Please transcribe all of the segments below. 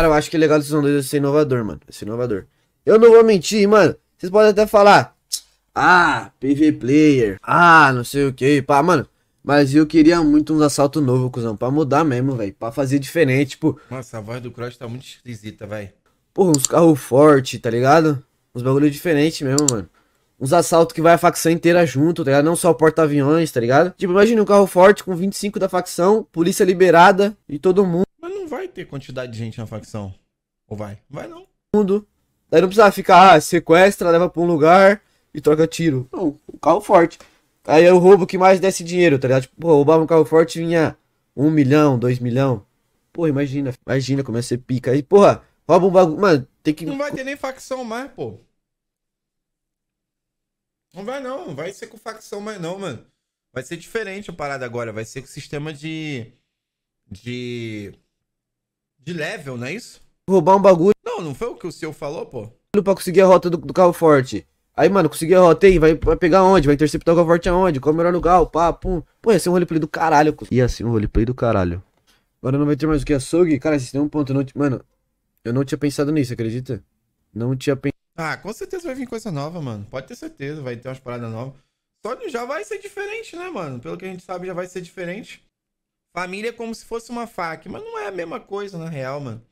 Cara, eu acho que é legal do Season 2 é ser inovador, mano. É ser inovador. Eu não vou mentir, mano. Vocês podem até falar. Ah, PV Player. Ah, não sei o que. Pá, mano. Mas eu queria muito um assalto novo, cuzão. Pra mudar mesmo, velho. Pra fazer diferente, tipo. Nossa, a voz do Cross tá muito esquisita, velho. Porra, uns carros fortes, tá ligado? Uns bagulho diferente mesmo, mano. Uns assaltos que vai a facção inteira junto, tá ligado? Não só porta-aviões, tá ligado? Tipo, imagina um carro forte com 25 da facção, polícia liberada e todo mundo ter quantidade de gente na facção. Ou vai? Vai não. Mundo. Daí não precisava ficar, ah, sequestra, leva pra um lugar e troca tiro. Não, um carro forte. Aí é o roubo que mais desse dinheiro, tá ligado? Tipo, roubava um carro forte vinha um milhão, dois milhão. Porra, imagina, imagina como ia ser pica. Aí, porra, rouba um bagulho. Mano, tem que. Não vai ter nem facção mais, pô. Não vai não, não vai ser com facção mais não, mano. Vai ser diferente a parada agora, vai ser com sistema de. de de level, não é isso? Roubar um bagulho. Não, não foi o que o senhor falou, pô. Pra conseguir a rota do, do carro forte. Aí, mano, consegui a rota aí, vai, vai pegar onde? Vai interceptar o carro forte aonde? Qual é o melhor lugar? o papo Pô, ia ser um roleplay do caralho. Ia ser um roleplay do caralho. Agora não vai ter mais o que açougue? Cara, esse tem um ponto. Não... Mano, eu não tinha pensado nisso, acredita? Não tinha pensado. Ah, com certeza vai vir coisa nova, mano. Pode ter certeza, vai ter umas paradas novas. Só já vai ser diferente, né, mano? Pelo que a gente sabe, já vai ser diferente. Família é como se fosse uma faca, mas não é a mesma coisa, na real, mano.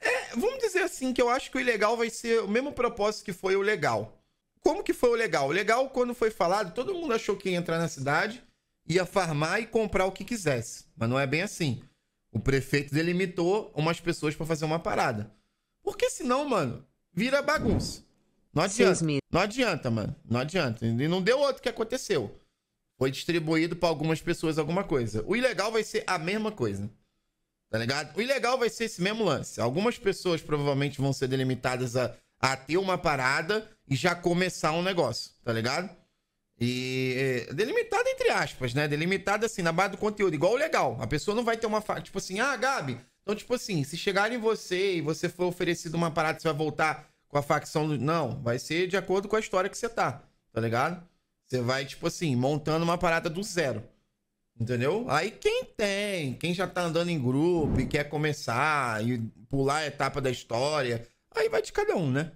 É, vamos dizer assim, que eu acho que o ilegal vai ser o mesmo propósito que foi o legal. Como que foi o legal? O legal, quando foi falado, todo mundo achou que ia entrar na cidade, ia farmar e comprar o que quisesse. Mas não é bem assim. O prefeito delimitou umas pessoas para fazer uma parada. Porque senão, mano, vira bagunça. Não adianta. Não adianta, mano. Não adianta. E não deu outro que aconteceu. Foi distribuído para algumas pessoas alguma coisa. O ilegal vai ser a mesma coisa. Tá ligado? O ilegal vai ser esse mesmo lance. Algumas pessoas provavelmente vão ser delimitadas a, a ter uma parada e já começar um negócio, tá ligado? E é, delimitada entre aspas, né? Delimitada assim, na base do conteúdo, igual o legal. A pessoa não vai ter uma fa... tipo assim, ah, Gabi. Então, tipo assim, se chegarem em você e você for oferecido uma parada, você vai voltar com a facção do. Não, vai ser de acordo com a história que você tá, tá ligado? Você vai, tipo assim, montando uma parada do zero. Entendeu? Aí quem tem, quem já tá andando em grupo e quer começar e pular a etapa da história, aí vai de cada um, né?